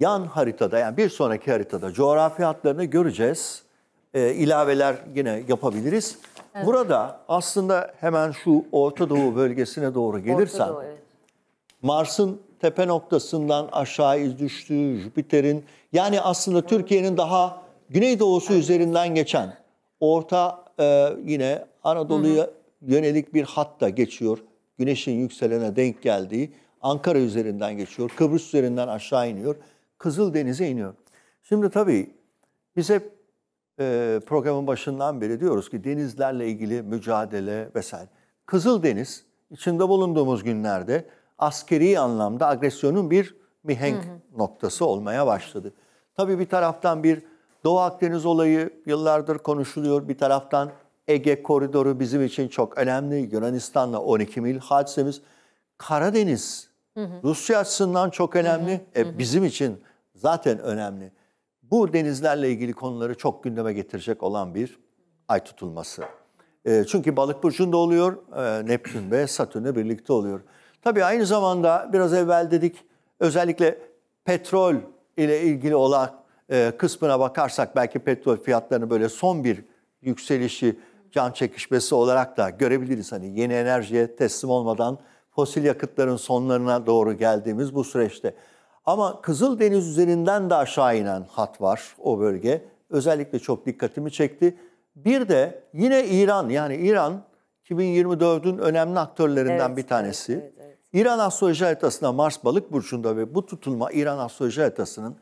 yan haritada yani bir sonraki haritada coğrafi hatlarını göreceğiz. E, ilaveler yine yapabiliriz. Evet. Burada aslında hemen şu Orta Doğu bölgesine doğru gelirsen evet. Mars'ın tepe noktasından aşağı düştüğü Jüpiter'in yani aslında Türkiye'nin daha güneydoğusu evet. üzerinden geçen orta e, yine Anadolu'ya yönelik bir hatta geçiyor. Güneşin yükselene denk geldiği Ankara üzerinden geçiyor. Kıbrıs üzerinden aşağı iniyor. Kızıldeniz'e iniyor. Şimdi tabii biz hep e, programın başından beri diyoruz ki denizlerle ilgili mücadele vesaire. Kızıldeniz içinde bulunduğumuz günlerde askeri anlamda agresyonun bir mihenk hı hı. noktası olmaya başladı. Tabii bir taraftan bir Doğu Akdeniz olayı yıllardır konuşuluyor. Bir taraftan Ege koridoru bizim için çok önemli. Yunanistan'la 12 mil hadisemiz. Karadeniz Hı Rusya açısından çok önemli. Hı hı. E, bizim için zaten önemli. Bu denizlerle ilgili konuları çok gündeme getirecek olan bir ay tutulması. E, çünkü balık burcunda oluyor. E, Neptün ve Satürn'e birlikte oluyor. Tabii aynı zamanda biraz evvel dedik özellikle petrol ile ilgili olan e, kısmına bakarsak belki petrol fiyatlarını böyle son bir yükselişi can çekişmesi olarak da görebiliriz. Hani yeni enerjiye teslim olmadan fosil yakıtların sonlarına doğru geldiğimiz bu süreçte. Ama Kızıl Deniz üzerinden de aşağı inen hat var o bölge. Özellikle çok dikkatimi çekti. Bir de yine İran yani İran 2024'ün önemli aktörlerinden evet, bir tanesi. Evet, evet, evet. İran astroloji haritasına Mars balık burcunda ve bu tutulma İran astroloji haritasının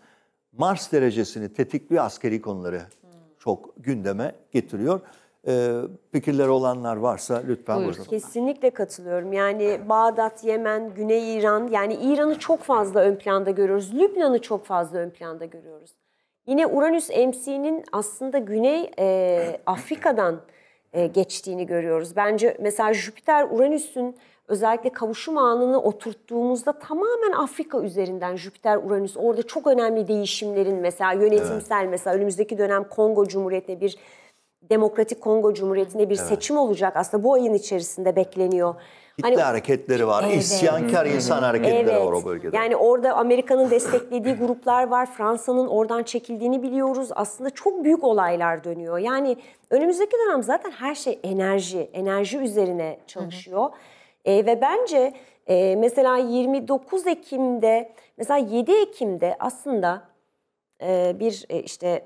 Mars derecesini tetikliyor askeri konuları hmm. çok gündeme getiriyor. Ee, Fikirler olanlar varsa lütfen buyurun. buyurun. Kesinlikle katılıyorum. Yani Bağdat, Yemen, Güney İran yani İran'ı çok fazla ön planda görüyoruz. Lübnan'ı çok fazla ön planda görüyoruz. Yine Uranüs MC'nin aslında Güney e, Afrika'dan e, geçtiğini görüyoruz. Bence mesela Jüpiter Uranüs'ün özellikle kavuşum anını oturttuğumuzda tamamen Afrika üzerinden Jüpiter Uranüs orada çok önemli değişimlerin mesela yönetimsel evet. mesela önümüzdeki dönem Kongo Cumhuriyeti'ne bir Demokratik Kongo Cumhuriyeti'nde bir evet. seçim olacak. Aslında bu ayın içerisinde bekleniyor. Kitle hani, hareketleri var, evet, isyankar insan hareketleri evet. var o bölgede. Yani orada Amerika'nın desteklediği gruplar var, Fransa'nın oradan çekildiğini biliyoruz. Aslında çok büyük olaylar dönüyor. Yani önümüzdeki dönem zaten her şey enerji, enerji üzerine çalışıyor. E, ve bence e, mesela 29 Ekim'de, mesela 7 Ekim'de aslında e, bir e, işte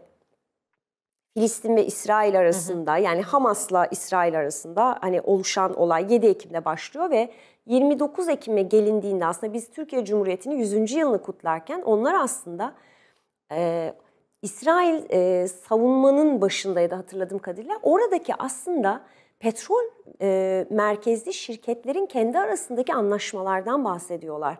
Filistin ve İsrail arasında hı hı. yani Hamas'la İsrail arasında hani oluşan olay 7 Ekim'de başlıyor ve 29 Ekim'e gelindiğinde aslında biz Türkiye Cumhuriyeti'nin 100. yılını kutlarken onlar aslında e, İsrail e, savunmanın başındaydı hatırladığım kadarıyla. Oradaki aslında petrol e, merkezli şirketlerin kendi arasındaki anlaşmalardan bahsediyorlar.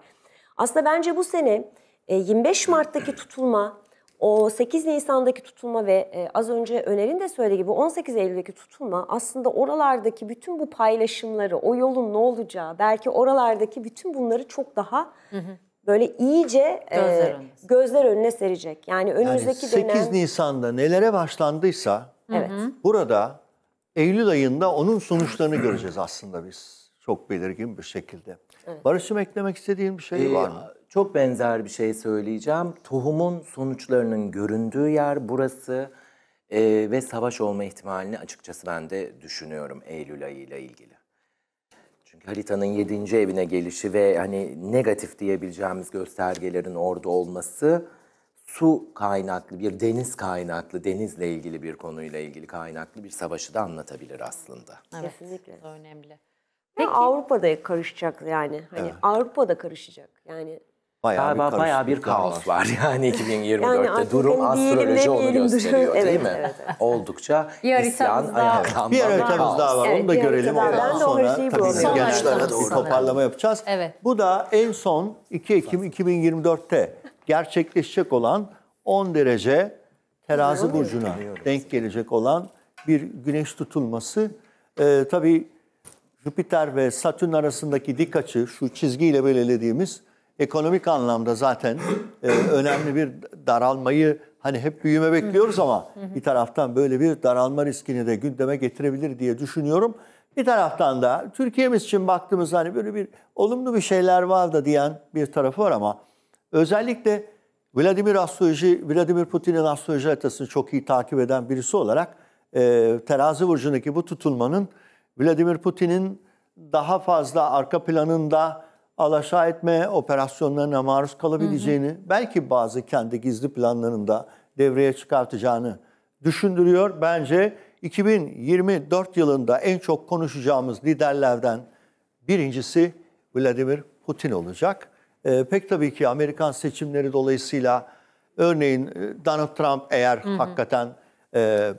Aslında bence bu sene e, 25 Mart'taki tutulma o 8 Nisan'daki tutulma ve e, az önce Öner'in de söylediği gibi 18 Eylül'deki tutulma aslında oralardaki bütün bu paylaşımları, o yolun ne olacağı, belki oralardaki bütün bunları çok daha hı hı. böyle iyice e, gözler, e, önüne. gözler önüne serecek. Yani önümüzdeki yani 8 dönem... Nisan'da nelere başlandıysa evet. burada Eylül ayında onun sonuçlarını göreceğiz aslında biz. Çok belirgin bir şekilde. Evet. Barış'ım eklemek istediğin bir şey ee, var mı? Çok benzer bir şey söyleyeceğim. Tohumun sonuçlarının göründüğü yer burası e, ve savaş olma ihtimalini açıkçası ben de düşünüyorum Eylül ayıyla ilgili. Çünkü haritanın yedinci evine gelişi ve hani negatif diyebileceğimiz göstergelerin orada olması su kaynaklı bir deniz kaynaklı denizle ilgili bir konuyla ilgili kaynaklı bir savaşı da anlatabilir aslında. Evet. Kesinlikle. Önemli. Peki. Ya Avrupa'da karışacak yani. Hani evet. Avrupa'da karışacak. Yani Bayağı Galiba bir bayağı bir kaos var, var. yani 2024'te. Yani hani durum hani astroloji onu gösteriyor evet, değil mi? Evet, evet. Oldukça isyan, ayaklanma, Bir haritamız daha var evet, onu da görelim. Ondan sonra tabii gençlere doğru toparlama yapacağız. Evet. Bu da en son 2 Ekim 2024'te gerçekleşecek olan 10 derece terazi burcuna denk gelecek olan bir güneş tutulması. Ee, tabii Jüpiter ve Satürn arasındaki dik açı şu çizgiyle belirlediğimiz ekonomik anlamda zaten e, önemli bir daralmayı hani hep büyüme bekliyoruz ama bir taraftan böyle bir daralma riskini de gündeme getirebilir diye düşünüyorum. Bir taraftan da Türkiye'miz için baktığımız hani böyle bir olumlu bir şeyler var da diyen bir tarafı var ama özellikle Vladimir astroloji, Vladimir Putin'in astroloji haritasını çok iyi takip eden birisi olarak e, terazi burcundaki bu tutulmanın Vladimir Putin'in daha fazla arka planında alaşağı etme operasyonlarına maruz kalabileceğini, hı hı. belki bazı kendi gizli planlarında devreye çıkartacağını düşündürüyor. Bence 2024 yılında en çok konuşacağımız liderlerden birincisi Vladimir Putin olacak. E, pek tabii ki Amerikan seçimleri dolayısıyla örneğin e, Donald Trump eğer hı hı. hakikaten e,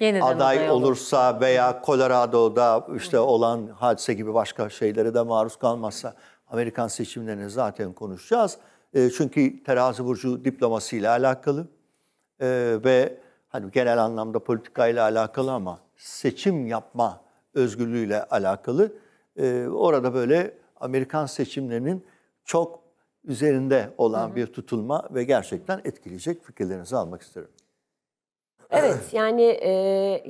Yeniden aday, aday olursa veya Colorado'da işte hı. olan hadise gibi başka şeylere de maruz kalmazsa Amerikan seçimlerini zaten konuşacağız. E, çünkü terazi burcu diplomasıyla alakalı e, ve hani genel anlamda politikayla alakalı ama seçim yapma özgürlüğüyle alakalı. E, orada böyle Amerikan seçimlerinin çok üzerinde olan hı hı. bir tutulma ve gerçekten etkileyecek fikirlerinizi almak isterim. Evet yani e,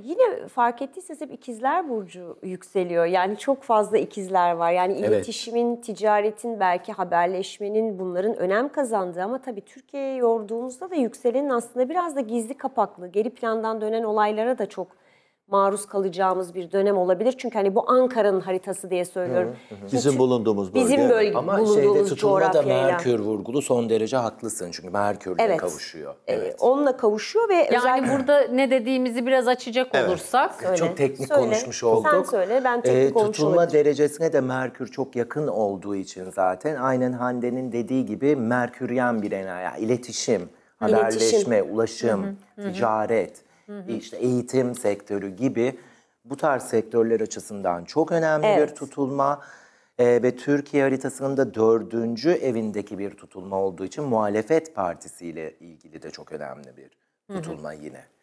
yine fark ettiyseniz hep ikizler burcu yükseliyor. Yani çok fazla ikizler var. Yani iletişimin, evet. ticaretin, belki haberleşmenin bunların önem kazandığı ama tabii Türkiye'ye yorduğumuzda da yükselenin aslında biraz da gizli kapaklı, geri plandan dönen olaylara da çok maruz kalacağımız bir dönem olabilir. Çünkü hani bu Ankara'nın haritası diye söylüyorum. Hı hı. Bizim bulunduğumuz bölge. Bizim bölge Ama bulunduğumuz şeyde tutulma da Merkür vurgulu son derece haklısın. Çünkü Merkür'le evet. kavuşuyor. E, evet. Ee, onunla kavuşuyor ve yani özellikle... burada ne dediğimizi biraz açacak olursak. Söyle. Çok teknik söyle. konuşmuş olduk. Sen söyle ben e, teknik ee, Tutulma derecesine de Merkür çok yakın olduğu için zaten aynen Hande'nin dediği gibi Merküryen bir enerji. Yani iletişim, haberleşme, ulaşım, hı hı. ticaret. Hı hı hı hı. işte eğitim sektörü gibi bu tarz sektörler açısından çok önemli evet. bir tutulma e, ve Türkiye haritasının da dördüncü evindeki bir tutulma olduğu için muhalefet partisiyle ilgili de çok önemli bir tutulma hı hı. yine.